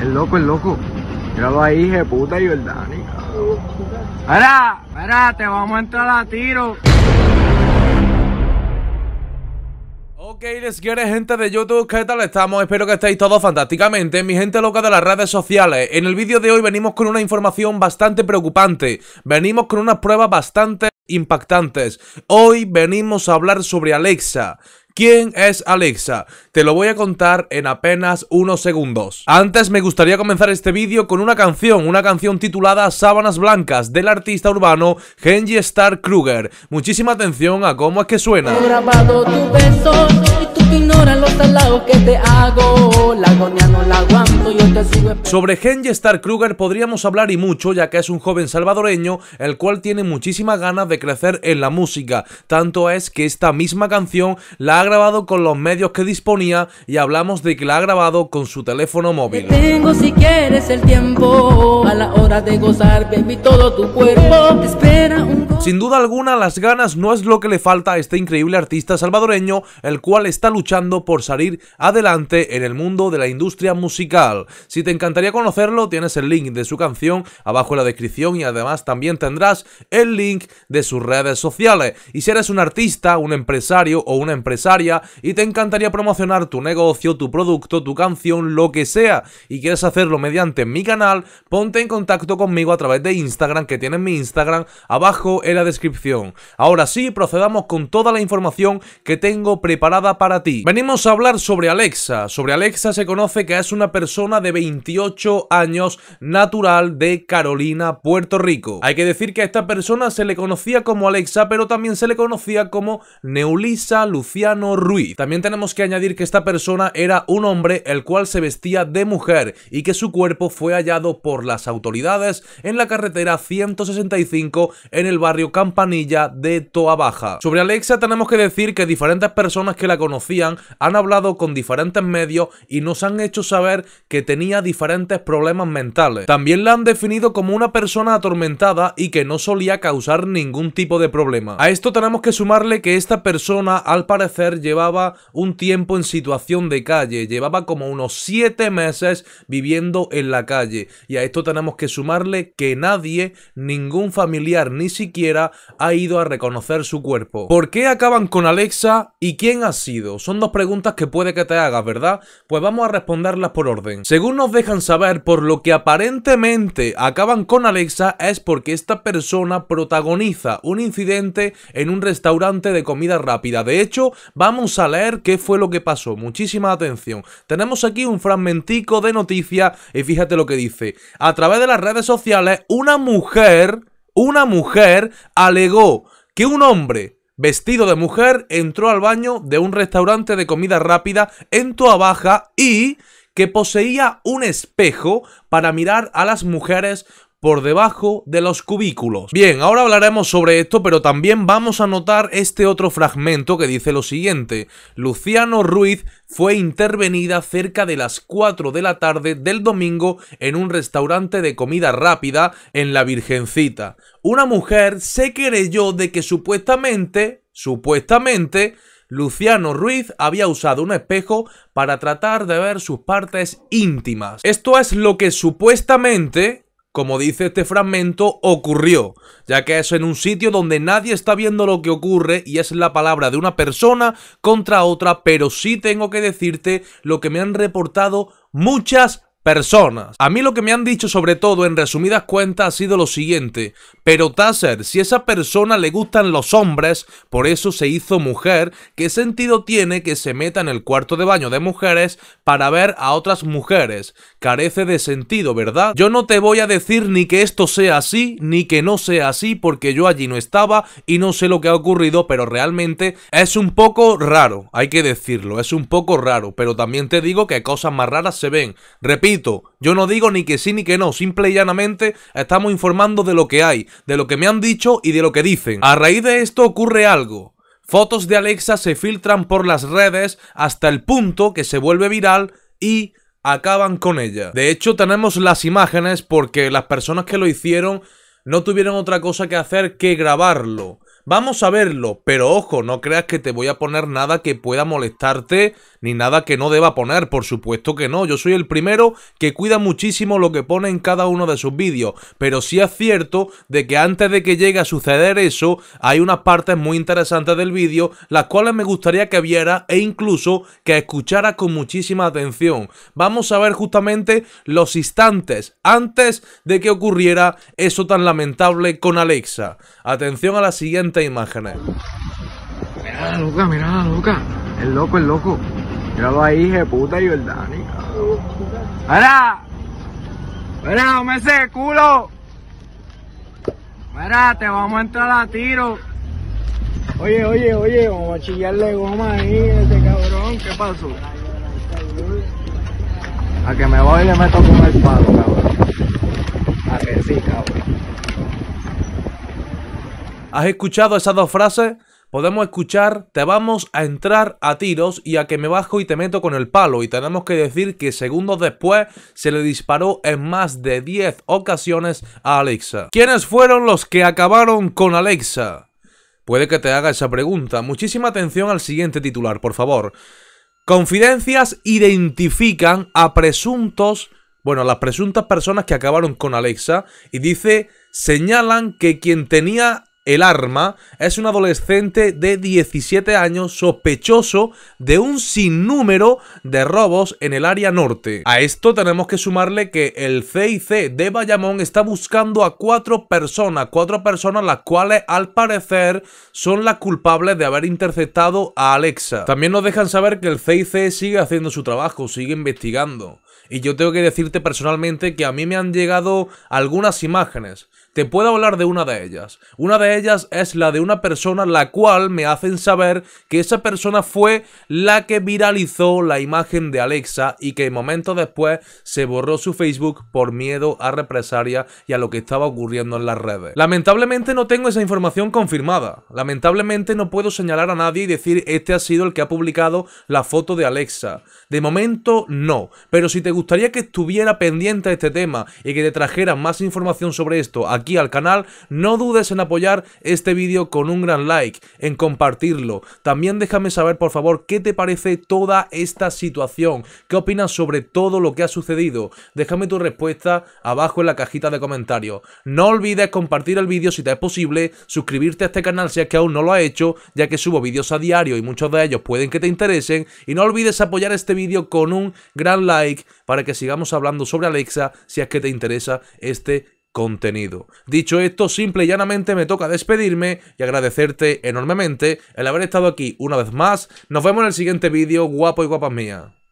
el loco, el loco. Míralo ahí, puta verdad. Espera, espera, ¡Te vamos a entrar a tiro! Ok, les quiere gente de YouTube, ¿qué tal estamos? Espero que estéis todos fantásticamente, mi gente loca de las redes sociales. En el vídeo de hoy venimos con una información bastante preocupante, venimos con unas pruebas bastante impactantes. Hoy venimos a hablar sobre Alexa. ¿Quién es Alexa? Te lo voy a contar en apenas unos segundos. Antes me gustaría comenzar este vídeo con una canción, una canción titulada Sábanas Blancas del artista urbano Genji Star Kruger. Muchísima atención a cómo es que suena. grabado y tú ignoras que te hago. La no la sobre Henry Star Kruger podríamos hablar y mucho, ya que es un joven salvadoreño el cual tiene muchísimas ganas de crecer en la música. Tanto es que esta misma canción la ha grabado con los medios que disponía y hablamos de que la ha grabado con su teléfono móvil. sin duda alguna, las ganas no es lo que le falta a este increíble artista salvadoreño, el cual está luchando por salir adelante en el mundo de la industria musical. Si te encantaría conocerlo, tienes el link de su canción abajo en la descripción y además también tendrás el link de sus redes sociales. Y si eres un artista, un empresario o una empresaria y te encantaría promocionar tu negocio, tu producto, tu canción, lo que sea, y quieres hacerlo mediante mi canal, ponte en contacto conmigo a través de Instagram, que tienes mi Instagram abajo en la descripción. Ahora sí, procedamos con toda la información que tengo preparada para ti. Venimos a hablar sobre Alexa. Sobre Alexa se conoce que es una persona de 28 años, natural de Carolina, Puerto Rico. Hay que decir que a esta persona se le conocía como Alexa, pero también se le conocía como Neulisa Luciano Ruiz. También tenemos que añadir que esta persona era un hombre el cual se vestía de mujer y que su cuerpo fue hallado por las autoridades en la carretera 165 en el barrio Campanilla de Toa Baja. Sobre Alexa tenemos que decir que diferentes personas que la conocían han hablado con diferentes medios y nos han hecho saber que tenía diferentes problemas mentales. También la han definido como una persona atormentada y que no solía causar ningún tipo de problema. A esto tenemos que sumarle que esta persona al parecer llevaba un tiempo en situación de calle, llevaba como unos 7 meses viviendo en la calle y a esto tenemos que sumarle que nadie, ningún familiar ni siquiera ha ido a reconocer su cuerpo. ¿Por qué acaban con Alexa y quién ha sido? Son dos preguntas que puede que te hagas, ¿verdad? Pues vamos a responderlas por orden. Según nos dejan saber, por lo que aparentemente acaban con Alexa es porque esta persona protagoniza un incidente en un restaurante de comida rápida. De hecho, vamos a leer qué fue lo que pasó. Muchísima atención. Tenemos aquí un fragmentico de noticia y fíjate lo que dice. A través de las redes sociales, una mujer, una mujer alegó que un hombre vestido de mujer entró al baño de un restaurante de comida rápida en Toa Baja y que poseía un espejo para mirar a las mujeres por debajo de los cubículos. Bien, ahora hablaremos sobre esto, pero también vamos a notar este otro fragmento que dice lo siguiente. Luciano Ruiz fue intervenida cerca de las 4 de la tarde del domingo en un restaurante de comida rápida en La Virgencita. Una mujer se creyó de que supuestamente, supuestamente, Luciano Ruiz había usado un espejo para tratar de ver sus partes íntimas. Esto es lo que supuestamente, como dice este fragmento, ocurrió, ya que es en un sitio donde nadie está viendo lo que ocurre y es la palabra de una persona contra otra, pero sí tengo que decirte lo que me han reportado muchas personas. A mí lo que me han dicho sobre todo en resumidas cuentas ha sido lo siguiente, pero Taser, si esa persona le gustan los hombres, por eso se hizo mujer, ¿qué sentido tiene que se meta en el cuarto de baño de mujeres para ver a otras mujeres? Carece de sentido, ¿verdad? Yo no te voy a decir ni que esto sea así, ni que no sea así, porque yo allí no estaba y no sé lo que ha ocurrido, pero realmente es un poco raro, hay que decirlo, es un poco raro, pero también te digo que cosas más raras se ven. Repito, yo no digo ni que sí ni que no, simple y llanamente estamos informando de lo que hay, de lo que me han dicho y de lo que dicen. A raíz de esto ocurre algo. Fotos de Alexa se filtran por las redes hasta el punto que se vuelve viral y acaban con ella. De hecho, tenemos las imágenes porque las personas que lo hicieron no tuvieron otra cosa que hacer que grabarlo. Vamos a verlo, pero ojo, no creas que te voy a poner nada que pueda molestarte ni nada que no deba poner, por supuesto que no. Yo soy el primero que cuida muchísimo lo que pone en cada uno de sus vídeos, pero sí es cierto de que antes de que llegue a suceder eso, hay unas partes muy interesantes del vídeo las cuales me gustaría que viera e incluso que escuchara con muchísima atención. Vamos a ver justamente los instantes antes de que ocurriera eso tan lamentable con Alexa. Atención a la siguiente imágenes. Mira, Luca, mira, Luca. El loco, el loco. Míralo ahí, puta y verdad, ni ¡Mira! ¡Mira, dame ese culo! Mira, te vamos a entrar a tiro. Oye, oye, oye, vamos a chillarle goma ahí, ese cabrón, ¿qué pasó? A que me voy y le meto con el palo, cabrón. A que sí, cabrón. ¿Has escuchado esas dos frases? Podemos escuchar, te vamos a entrar a tiros y a que me bajo y te meto con el palo. Y tenemos que decir que segundos después se le disparó en más de 10 ocasiones a Alexa. ¿Quiénes fueron los que acabaron con Alexa? Puede que te haga esa pregunta. Muchísima atención al siguiente titular, por favor. Confidencias identifican a presuntos, bueno, las presuntas personas que acabaron con Alexa y dice, señalan que quien tenía el arma es un adolescente de 17 años sospechoso de un sinnúmero de robos en el área norte. A esto tenemos que sumarle que el CIC de Bayamón está buscando a cuatro personas, cuatro personas las cuales al parecer son las culpables de haber interceptado a Alexa. También nos dejan saber que el CIC sigue haciendo su trabajo, sigue investigando. Y yo tengo que decirte personalmente que a mí me han llegado algunas imágenes te puedo hablar de una de ellas. Una de ellas es la de una persona la cual me hacen saber que esa persona fue la que viralizó la imagen de Alexa y que momentos después se borró su Facebook por miedo a represalia y a lo que estaba ocurriendo en las redes. Lamentablemente no tengo esa información confirmada. Lamentablemente no puedo señalar a nadie y decir este ha sido el que ha publicado la foto de Alexa. De momento no, pero si te gustaría que estuviera pendiente de este tema y que te trajera más información sobre esto aquí al canal, no dudes en apoyar este vídeo con un gran like, en compartirlo. También déjame saber por favor qué te parece toda esta situación, qué opinas sobre todo lo que ha sucedido. Déjame tu respuesta abajo en la cajita de comentarios. No olvides compartir el vídeo si te es posible, suscribirte a este canal si es que aún no lo ha hecho, ya que subo vídeos a diario y muchos de ellos pueden que te interesen. Y no olvides apoyar este vídeo con un gran like para que sigamos hablando sobre Alexa si es que te interesa este contenido. Dicho esto, simple y llanamente me toca despedirme y agradecerte enormemente el haber estado aquí una vez más. Nos vemos en el siguiente vídeo, guapo y guapas mías.